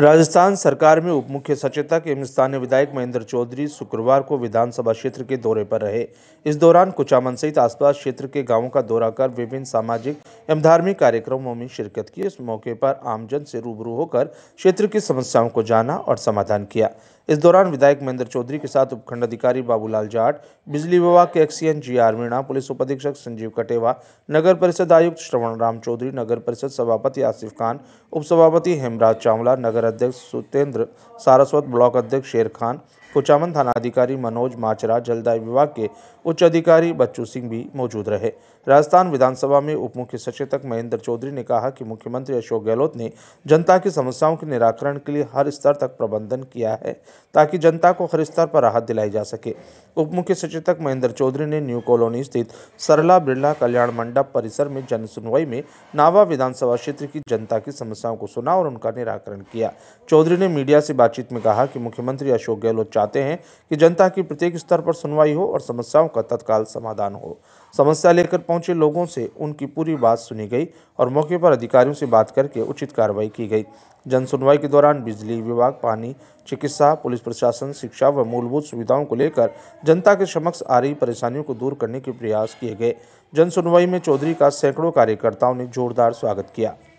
राजस्थान सरकार में उप मुख्य सचेतक एवं स्थानीय विधायक महेंद्र चौधरी शुक्रवार को विधानसभा क्षेत्र के दौरे पर रहे इस दौरान कुचामन सहित आसपास क्षेत्र के गांवों का दौरा कर विभिन्न सामाजिक एवं धार्मिक कार्यक्रमों में शिरकत की इस मौके पर आमजन से रूबरू होकर क्षेत्र की समस्याओं को जाना और समाधान किया इस दौरान विधायक महेंद्र चौधरी के साथ उपखंड अधिकारी बाबूलाल जाट बिजली विभाग के XEN G R Meena police उप अधीक्षक संजीव कटेवा नगर परिषद आयुक्त श्रवण राम चौधरी नगर परिषद सभापति आसिफ खान उपसभापति हेमराज चावला नगर अध्यक्ष सुतेंद्र सारस्वत ब्लॉक अध्यक्ष शेर खान कुचामन थानाधिकारी मनोज माचरा जलदाय विभाग के उच्च अधिकारी बच्चू सिंह भी मौजूद रहे राजस्थान विधानसभा में उप मुख्य सचेतक महेंद्र चौधरी ने कहा कि मुख्यमंत्री अशोक गहलोत ने जनता की समस्याओं के निराकरण के लिए हर स्तर तक प्रबंधन किया है ताकि जनता को हर स्तर पर राहत दिलाई जा सके उप मुख्य सचेतक महेंद्र चौधरी ने न्यू कॉलोनी स्थित सरला बिरला कल्याण मंडप परिसर में जन सुनवाई में नावा विधानसभा क्षेत्र की जनता की समस्याओं को सुना और उनका निराकरण किया चौधरी ने मीडिया से बातचीत में कहा कि मुख्यमंत्री अशोक गहलोत चाहते हैं कि जनता की प्रत्येक स्तर पर सुनवाई हो और समस्याओं का तत्काल समाधान हो समस्या लेकर पहुंचे लोगों से उनकी पूरी बात सुनी गई और मौके पर अधिकारियों से बात करके उचित कार्रवाई की गई जन सुनवाई के दौरान बिजली विभाग पानी चिकित्सा पुलिस प्रशासन शिक्षा व मूलभूत सुविधाओं को लेकर जनता के समक्ष आ रही परेशानियों को दूर करने के प्रयास किए गए जन सुनवाई में चौधरी का सैकड़ों कार्यकर्ताओं ने जोरदार स्वागत किया